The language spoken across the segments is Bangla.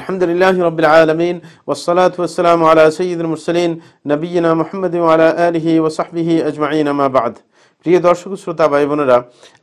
আলহামদুলিল্লাহ রবিল আলমিন ওসলাত ওসালাম আলা সঈদ মুরসলিন নবীনা মোহাম্মদ আলা আলহি ওসাহবিহি আজমাইন আমাবাদ প্রিয় দর্শক শ্রোতা ভাই বোনেরা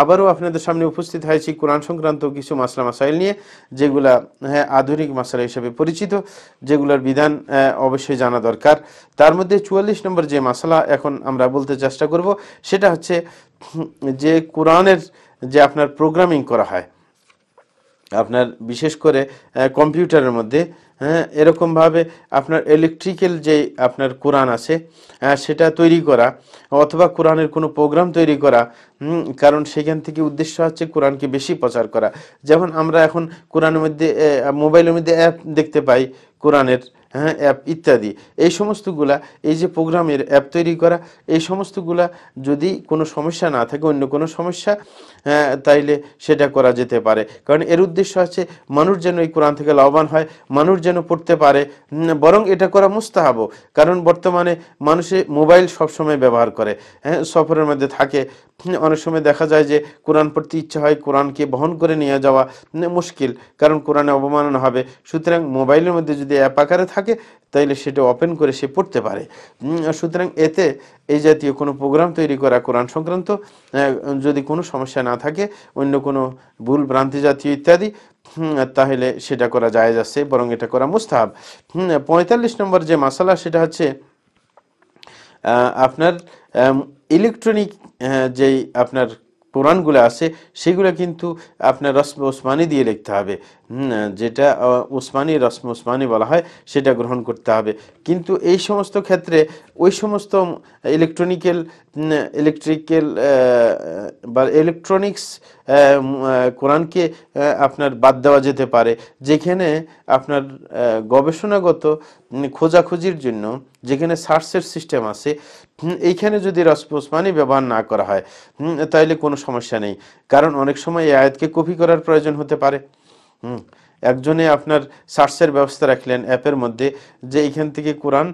আবারও আপনাদের সামনে উপস্থিত হয়েছি কোরআন সংক্রান্ত কিছু মাসলা মাসাইল নিয়ে যেগুলা হ্যাঁ আধুনিক মাসালা হিসেবে পরিচিত যেগুলার বিধান হ্যাঁ, অবশ্যই জানা দরকার তার মধ্যে চুয়াল্লিশ নম্বর যে মাসালা এখন আমরা বলতে চেষ্টা করব সেটা হচ্ছে যে কোরআনের যে আপনার প্রোগ্রামিং করা হয় আপনার বিশেষ করে কম্পিউটারের মধ্যে হ্যাঁ এরকমভাবে আপনার ইলেকট্রিক্যাল যে আপনার কোরআন আছে সেটা তৈরি করা অথবা কোরআনের কোনো প্রোগ্রাম তৈরি করা কারণ সেখান থেকে উদ্দেশ্য হচ্ছে কোরআনকে বেশি প্রচার করা যেমন আমরা এখন কোরআনের মধ্যে মোবাইলের মধ্যে অ্যাপ দেখতে পাই কোরআনের হ্যাঁ অ্যাপ ইত্যাদি এই সমস্তগুলা এই যে প্রোগ্রামের অ্যাপ তৈরি করা এই সমস্তগুলা যদি কোনো সমস্যা না থাকে অন্য কোনো সমস্যা হ্যাঁ, তাইলে সেটা করা যেতে পারে কারণ এর উদ্দেশ্য আছে মানুষ যেন এই কোরআন থেকে লাভবান হয় মানুষ যেন পড়তে পারে বরং এটা করা মুস্তাহাবো কারণ বর্তমানে মানুষে মোবাইল সবসময় ব্যবহার করে হ্যাঁ সফরের মধ্যে থাকে অনেক সময় দেখা যায় যে কোরআন পড়তে ইচ্ছা হয় কোরআনকে বহন করে নিয়ে যাওয়া মুশকিল কারণ কোরআনে অবমাননা হবে সুতরাং মোবাইলের মধ্যে যদি অ্যাপ আকারে থাকে তাইলে সেটা ওপেন করে সে পড়তে পারে সুতরাং এতে এই জাতীয় কোনো প্রোগ্রাম তৈরি করা কোরআন সংক্রান্ত যদি কোনো সমস্যা না থাকে অন্য কোনো ভুল ভ্রান্তি জাতীয় ইত্যাদি তাহলে সেটা করা যায় যাচ্ছে বরং এটা করা মুস্তাহাব পঁয়তাল্লিশ নম্বর যে মশালা সেটা হচ্ছে আপনার ইলেকট্রনিক যেই আপনার কোরআনগুলো আছে সেগুলো কিন্তু আপনার রসম ওসমানি দিয়ে লিখতে হবে যেটা উসমানি রসম উসমানি বলা হয় সেটা গ্রহণ করতে হবে কিন্তু এই সমস্ত ক্ষেত্রে ওই সমস্ত ইলেকট্রনিক্যাল ইলেকট্রিক্যাল বা ইলেকট্রনিক্স কোরআনকে আপনার বাদ দেওয়া যেতে পারে যেখানে আপনার গবেষণাগত খোঁজাখুঁজির জন্য যেখানে সার্চের সিস্টেম আছে এইখানে যদি রসপোসমানি ব্যবহার না করা হয় তাহলে কোনো সমস্যা নেই কারণ অনেক সময় এই আয়াতকে কপি করার প্রয়োজন হতে পারে হুম একজনে আপনার সার্চের ব্যবস্থা রাখলেন অ্যাপের মধ্যে যে এখান থেকে কোরআন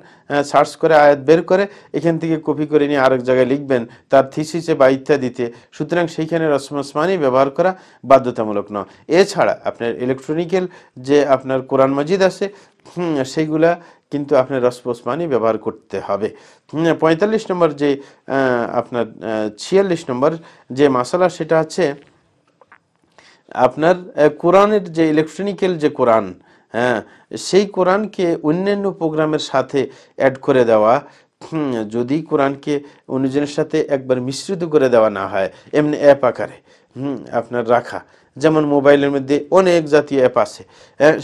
সার্চ করে আয়াত বের করে এখান থেকে কপি করে নিয়ে আরেক জায়গায় লিখবেন তার থিসিসে বা ইত্যাদিতে সুতরাং সেইখানে রসম ব্যবহার করা বাধ্যতামূলক নয় এছাড়া আপনার ইলেকট্রনিক্যাল যে আপনার কোরআন মজিদ আছে সেইগুলা কিন্তু আপনার রসম ব্যবহার করতে হবে পঁয়তাল্লিশ নম্বর যে আপনার ছিয়াল্লিশ নম্বর যে মশালা সেটা আছে আপনার কোরআনের যে ইলেকট্রনিক্যাল যে কোরআন হ্যাঁ সেই কোরআনকে অন্যান্য প্রোগ্রামের সাথে অ্যাড করে দেওয়া যদি কোরআনকে অন্যজনের সাথে একবার মিশ্রিত করে দেওয়া না হয় এমনি অ্যাপ আকারে হুম আপনার রাখা যেমন মোবাইলের মধ্যে অনেক জাতীয় অ্যাপ আছে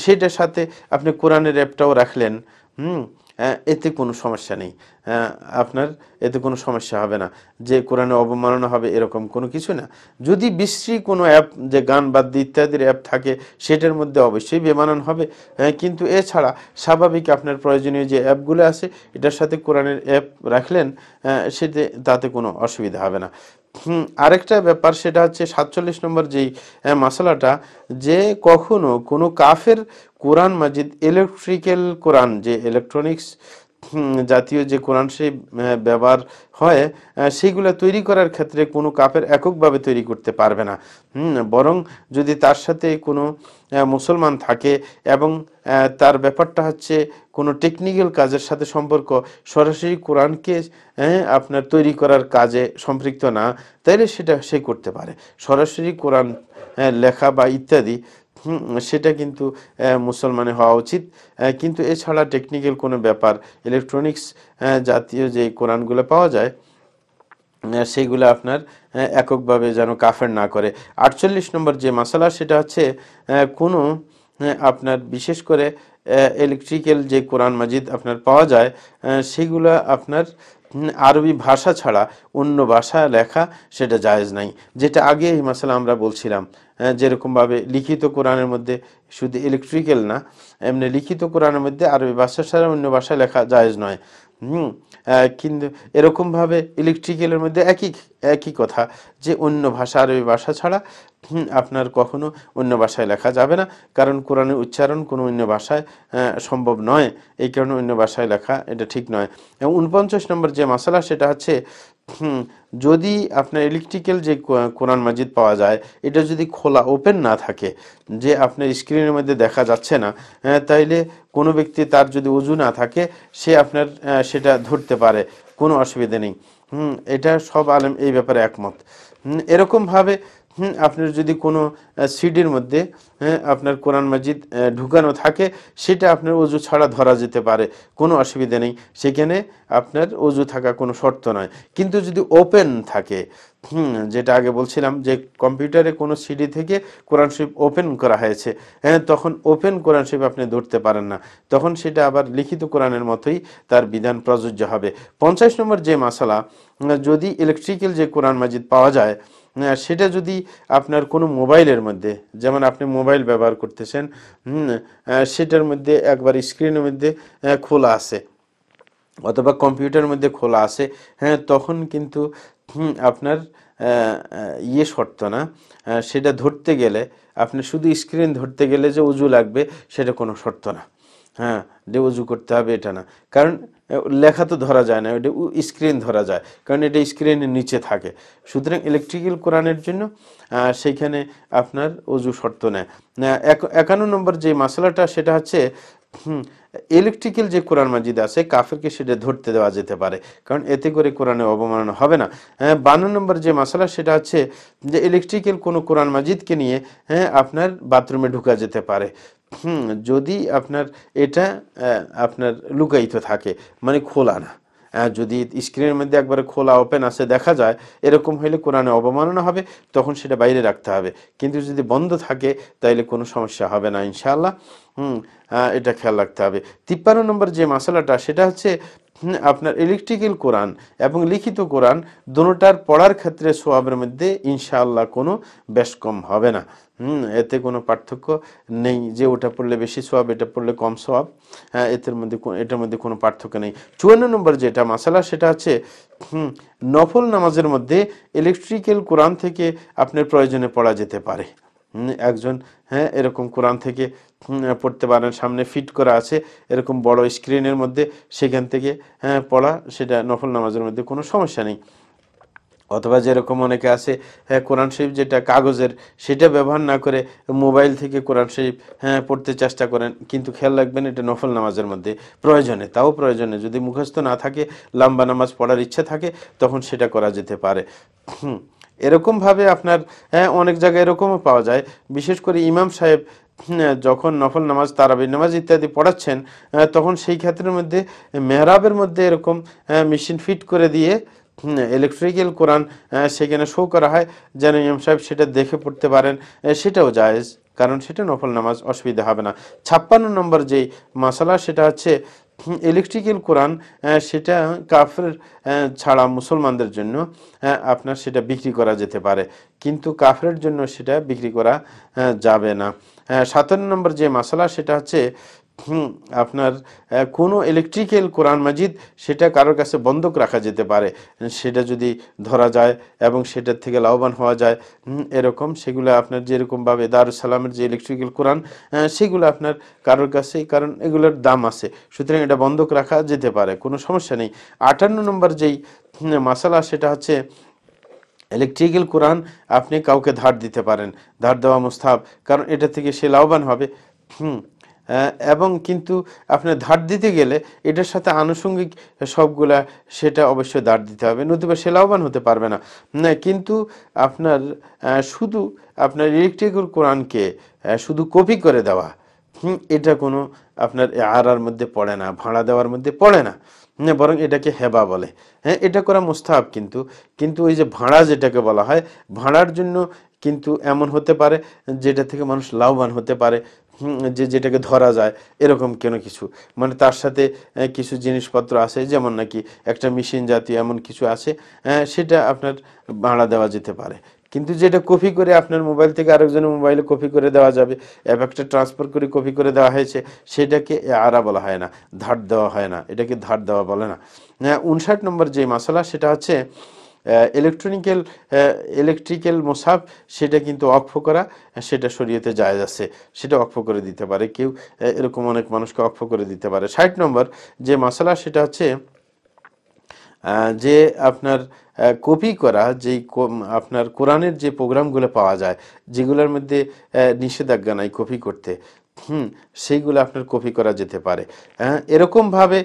সেটার সাথে আপনি কোরআনের অ্যাপটাও রাখলেন হুম হ্যাঁ, এতে কোনো সমস্যা নেই হ্যাঁ, আপনার এতে কোনো সমস্যা হবে না যে কোরআনে অবমাননা হবে এরকম কোনো কিছু না যদি বিশ্রী কোনো অ্যাপ যে গান বাদ্য ইত্যাদির অ্যাপ থাকে সেটার মধ্যে অবশ্যই বেমানন হবে হ্যাঁ, কিন্তু এছাড়া স্বাভাবিক আপনার প্রয়োজনীয় যে অ্যাপগুলো আছে এটার সাথে কোরআনের অ্যাপ রাখলেন সেতে তাতে কোনো অসুবিধা হবে না হুম আরেকটা ব্যাপার সেটা হচ্ছে সাতচল্লিশ নম্বর যেই মশলাটা যে কখনো কোনো কাফের কোরআন মাজিদ ইলেকট্রিক্যাল কোরআন যে ইলেকট্রনিক্স জাতীয় যে কোরআন সেই ব্যবহার হয় সেইগুলো তৈরি করার ক্ষেত্রে কোনো কাপের এককভাবে তৈরি করতে পারবে না বরং যদি তার সাথে কোনো মুসলমান থাকে এবং তার ব্যাপারটা হচ্ছে কোনো টেকনিক্যাল কাজের সাথে সম্পর্ক সরাসরি কোরআনকে আপনার তৈরি করার কাজে সম্পৃক্ত না তাইলে সেটা সে করতে পারে সরাসরি কোরআন লেখা বা ইত্যাদি সেটা কিন্তু মুসলমানে হওয়া উচিত কিন্তু এছাড়া টেকনিক্যাল কোনো ব্যাপার ইলেকট্রনিক্স জাতীয় যে কোরআনগুলো পাওয়া যায় সেইগুলো আপনার এককভাবে যেন কাফের না করে আটচল্লিশ নম্বর যে মশালা সেটা হচ্ছে কোনো আপনার বিশেষ করে ইলেকট্রিক্যাল যে কোরআন মাজিদ আপনার পাওয়া যায় সেগুলো আপনার আরবি ভাষা ছাড়া অন্য ভাষা লেখা সেটা জায়েজ নাই যেটা আগে এই আমরা বলছিলাম যেরকমভাবে লিখিত কোরআনের মধ্যে শুধু ইলেকট্রিক্যাল না এমনি লিখিত কোরআনের মধ্যে আরবি ভাষা ছাড়া অন্য ভাষা লেখা জায়েজ নয় হুম কিন্তু এরকমভাবে ইলেকট্রিক্যালের মধ্যে একই একই কথা যে অন্য ভাষা আরবি ভাষা ছাড়া আপনার কখনো অন্য ভাষায় লেখা যাবে না কারণ কোরআনের উচ্চারণ কোনো অন্য ভাষায় সম্ভব নয় এই কারণে অন্য ভাষায় লেখা এটা ঠিক নয় এবং উনপঞ্চাশ নম্বর যে মশালা সেটা হচ্ছে হুম যদি আপনার ইলেকট্রিক্যাল যে কোরআন মাজিদ পাওয়া যায় এটা যদি খোলা ওপেন না থাকে যে আপনার স্ক্রিনের মধ্যে দেখা যাচ্ছে না হ্যাঁ, তাইলে কোনো ব্যক্তি তার যদি উজু না থাকে সে আপনার সেটা ধরতে পারে কোনো অসুবিধা নেই হুম এটা সব আলেম এই ব্যাপারে একমত এরকমভাবে হুম আপনার যদি কোনো সিডির মধ্যে হ্যাঁ, আপনার কোরআন মাজিদ ঢুকানো থাকে সেটা আপনার অজু ছাড়া ধরা যেতে পারে কোনো অসুবিধা নেই সেখানে আপনার অজু থাকা কোনো শর্ত নয় কিন্তু যদি ওপেন থাকে হুম যেটা আগে বলছিলাম যে কম্পিউটারে কোনো সিডি থেকে কোরআন শরীফ ওপেন করা হয়েছে হ্যাঁ তখন ওপেন কোরআন শরীফ আপনি ধরতে পারেন না তখন সেটা আবার লিখিত কোরআনের মতোই তার বিধান প্রযোজ্য হবে পঞ্চাশ নম্বর যে মশালা যদি ইলেকট্রিক্যাল যে কোরআন মাজিদ পাওয়া যায় সেটা যদি আপনার কোনো মোবাইলের মধ্যে যেমন আপনি মোবাইল ব্যবহার করতেছেন সেটার মধ্যে একবার স্ক্রিনের মধ্যে খোলা আছে অথবা কম্পিউটারের মধ্যে খোলা আছে হ্যাঁ তখন কিন্তু আপনার ইয়ে শর্ত না সেটা ধরতে গেলে আপনি শুধু স্ক্রিন ধরতে গেলে যে উজু লাগবে সেটা কোনো শর্ত না হ্যাঁ এটা উজু করতে হবে এটা না কারণ লেখা তো ধরা যায় না এটা স্ক্রিন ধরা যায় কারণ এটা স্ক্রিনের নিচে থাকে সুতরাং ইলেকট্রিক্যাল কোরআনের জন্য সেইখানে আপনার অজু শর্ত নেয় একান্ন নম্বর যে মশলাটা সেটা হচ্ছে ইলেকট্রিক্যাল যে কোরআন মাজিদ আছে কাফেরকে সেটা ধরতে দেওয়া যেতে পারে কারণ এতে করে কোরআনে অবমাননা হবে না হ্যাঁ বান্ন নম্বর যে মশলা সেটা হচ্ছে যে ইলেকট্রিক্যাল কোনো কোরআন মাজিদকে নিয়ে হ্যাঁ আপনার বাথরুমে ঢুকা যেতে পারে হুম যদি আপনার এটা আপনার লুকায়িত থাকে মানে খোলা না যদি স্ক্রিনের মধ্যে একবারে খোলা ওপেন আছে দেখা যায় এরকম হইলে কোরআনে অবমাননা হবে তখন সেটা বাইরে রাখতে হবে কিন্তু যদি বন্ধ থাকে তাইলে কোনো সমস্যা হবে না ইনশাআল্লাহ হুম এটা খেয়াল রাখতে হবে তিপ্পান্ন নম্বর যে মশলাটা সেটা হচ্ছে আপনার ইলেকট্রিক্যাল কোরআন এবং লিখিত কোরআন দুটার পড়ার ক্ষেত্রে সোয়াবের মধ্যে ইনশাআল্লাহ কোনো বেশ কম হবে না এতে কোনো পার্থক্য নেই যে ওটা পড়লে বেশি সোয়াব এটা পড়লে কম সোয়াব হ্যাঁ, এতের মধ্যে এটার মধ্যে কোনো পার্থক্য নেই চুয়ান্ন নম্বর যেটা মশালা সেটা আছে হুম নফল নামাজের মধ্যে ইলেকট্রিক্যাল কোরআন থেকে আপনার প্রয়োজনে পড়া যেতে পারে একজন হ্যাঁ এরকম কোরআন থেকে পড়তে পারেন সামনে ফিট করা আছে এরকম বড় স্ক্রিনের মধ্যে সেখান থেকে হ্যাঁ, পড়া সেটা নফল নামাজের মধ্যে কোনো সমস্যা নেই অথবা যেরকম অনেকে আছে হ্যাঁ কোরআন শরীফ যেটা কাগজের সেটা ব্যবহার না করে মোবাইল থেকে কোরআন শরীফ হ্যাঁ পড়তে চেষ্টা করেন কিন্তু খেয়াল রাখবেন এটা নফল নামাজের মধ্যে প্রয়োজনে তাও প্রয়োজনে যদি মুখস্থ না থাকে লম্বা নামাজ পড়ার ইচ্ছা থাকে তখন সেটা করা যেতে পারে এরকমভাবে আপনার হ্যাঁ অনেক জায়গায় এরকমও পাওয়া যায় বিশেষ করে ইমাম সাহেব যখন নফল নামাজ তারাবি নামাজ ইত্যাদি পড়াচ্ছেন তখন সেই ক্ষেত্রের মধ্যে মেহরাবের মধ্যে এরকম মেশিন ফিট করে দিয়ে ইলেকট্রিক্যাল কোরআন সেখানে শো করা হয় যেন ইমাম সাহেব সেটা দেখে পড়তে পারেন সেটাও জায়েজ কারণ সেটা নফল নামাজ অসুবিধা হবে না ছাপ্পান্ন নম্বর যেই মশালা সেটা হচ্ছে ইলেকট্রিক্যাল কোরআন সেটা কাফের ছাড়া মুসলমানদের জন্য আপনার সেটা বিক্রি করা যেতে পারে কিন্তু কাফের জন্য সেটা বিক্রি করা যাবে না সাতান্ন নম্বর যে মশলা সেটা হচ্ছে হুম আপনার কোনো ইলেকট্রিক্যাল কোরআন মাজিদ সেটা কারোর কাছে বন্ধক রাখা যেতে পারে সেটা যদি ধরা যায় এবং সেটার থেকে লাভবান হওয়া যায় এরকম সেগুলো আপনার যেরকমভাবে দারুসালামের যে ইলেকট্রিক্যাল কোরআন সেগুলো আপনার কারোর কাছে কারণ এগুলোর দাম আছে সুতরাং এটা বন্ধক রাখা যেতে পারে কোনো সমস্যা নেই আটান্ন নম্বর যেই মশালা সেটা হচ্ছে ইলেকট্রিক্যাল কোরআন আপনি কাউকে ধার দিতে পারেন ধার দেওয়া মুস্তাব কারণ এটা থেকে সে লাভবান হবে হুম এবং কিন্তু আপনার ধার দিতে গেলে এটার সাথে আনুষঙ্গিক সবগুলা সেটা অবশ্যই ধার দিতে হবে নতুবা সে লাভবান হতে পারবে না কিন্তু আপনার শুধু আপনার ইলেকট্রিক্যাল কোরআনকে শুধু কপি করে দেওয়া এটা কোনো আপনার আড়ার মধ্যে পড়ে না ভাড়া দেওয়ার মধ্যে পড়ে না বরং এটাকে হেবা বলে হ্যাঁ এটা করা মোস্তাহ কিন্তু কিন্তু ওই যে ভাড়া যেটাকে বলা হয় ভাড়ার জন্য কিন্তু এমন হতে পারে যেটা থেকে মানুষ লাভবান হতে পারে যে যেটাকে ধরা যায় এরকম কেন কিছু মানে তার সাথে কিছু জিনিসপত্র আছে যেমন নাকি একটা মেশিন জাতীয় এমন কিছু আছে সেটা আপনার ভাড়া দেওয়া যেতে পারে কিন্তু যেটা কপি করে আপনার মোবাইল থেকে আরেকজনের মোবাইলে কপি করে দেওয়া যাবে একটা ট্রান্সফার করে কপি করে দেওয়া হয়েছে সেটাকে আরা বলা হয় না ধার দেওয়া হয় না এটাকে ধার দেওয়া বলে না উনষাট নম্বর যে মশলা সেটা হচ্ছে ইলেকট্রনিক্যাল ইলেকট্রিক্যাল মোসাফ সেটা কিন্তু অক্ষ করা সেটা শরীয়তে জায়জ আছে সেটা অক্ষ করে দিতে পারে কেউ এরকম অনেক মানুষকে অক্ষ করে দিতে পারে ষাট নম্বর যে মশলা সেটা হচ্ছে যে আপনার কপি করা যেই আপনার কোরআনের যে প্রোগ্রামগুলো পাওয়া যায় যেগুলোর মধ্যে নিষেধাজ্ঞা নাই কপি করতে হুম সেইগুলো আপনার কপি করা যেতে পারে হ্যাঁ এরকমভাবে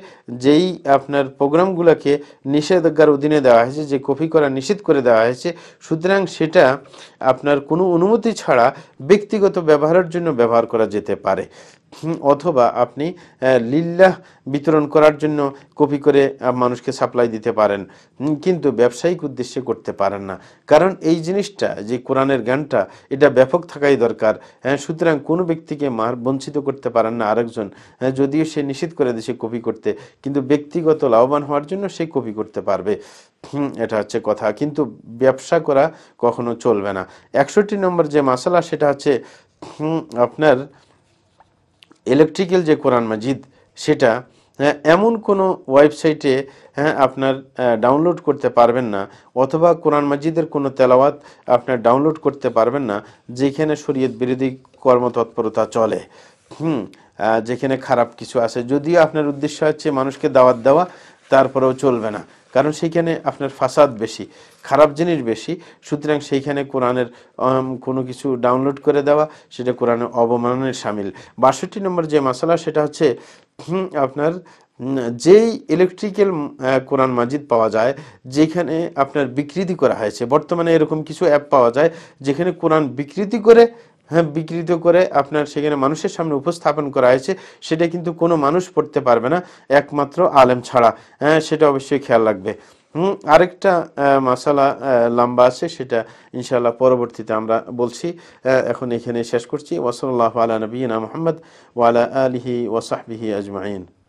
যেই আপনার প্রোগ্রামগুলোকে নিষেধাজ্ঞার অধীনে দেওয়া হয়েছে যে কপি করা নিষেধ করে দেওয়া হয়েছে সুতরাং সেটা আপনার কোনো অনুমতি ছাড়া ব্যক্তিগত ব্যবহারের জন্য ব্যবহার করা যেতে পারে অথবা আপনি লিল্লাহ বিতরণ করার জন্য কপি করে মানুষকে সাপ্লাই দিতে পারেন কিন্তু ব্যবসায়িক উদ্দেশ্যে করতে পারেন না কারণ এই জিনিসটা যে কোরআনের জ্ঞানটা এটা ব্যাপক থাকাই দরকার হ্যাঁ সুতরাং কোনো ব্যক্তিকে মার বঞ্চিত করতে পারেন না আরেকজন হ্যাঁ, যদিও সে নিষেধ করে দেশে কপি করতে কিন্তু ব্যক্তিগত লাভবান হওয়ার জন্য সে কপি করতে পারবে এটা হচ্ছে কথা কিন্তু ব্যবসা করা কখনো চলবে না একষট্টি নম্বর যে মাসালা সেটা হচ্ছে আপনার ইলেকট্রিক্যাল যে কোরআন মাজিদ সেটা হ্যাঁ, এমন কোনো ওয়েবসাইটে হ্যাঁ আপনার ডাউনলোড করতে পারবেন না অথবা কোরআন মাজিদের কোনো তেলাওয়াত আপনার ডাউনলোড করতে পারবেন না যেখানে শরীয়ত বিরোধী কর্মতৎপরতা চলে হুম যেখানে খারাপ কিছু আছে যদিও আপনার উদ্দেশ্য হচ্ছে মানুষকে দাওয়াত দেওয়া তারপরেও চলবে না কারণ সেইখানে আপনার ফাসাদ বেশি খারাপ জিনিস বেশি সুতরাং সেইখানে কোরআনের কোনো কিছু ডাউনলোড করে দেওয়া সেটা কোরআনের অবমাননের সামিল বাষট্টি নম্বর যে মশলা সেটা হচ্ছে আপনার যেই ইলেকট্রিক্যাল কোরআন মাজিদ পাওয়া যায় যেখানে আপনার বিকৃতি করা হয়েছে বর্তমানে এরকম কিছু অ্যাপ পাওয়া যায় যেখানে কোরআন বিকৃতি করে হ্যাঁ বিকৃত করে আপনার সেখানে মানুষের সামনে উপস্থাপন করা হয়েছে সেটা কিন্তু কোনো মানুষ পড়তে পারবে না একমাত্র আলেম ছাড়া হ্যাঁ সেটা অবশ্যই খেয়াল রাখবে হুম আরেকটা মশালা লম্বা আছে সেটা ইনশাল্লাহ পরবর্তীতে আমরা বলছি এখন এখানে শেষ করছি ওসল্লাহ আলা নবীনা মোহাম্মদ ওয়ালা আলহি ওসাহবিহি আজমাইন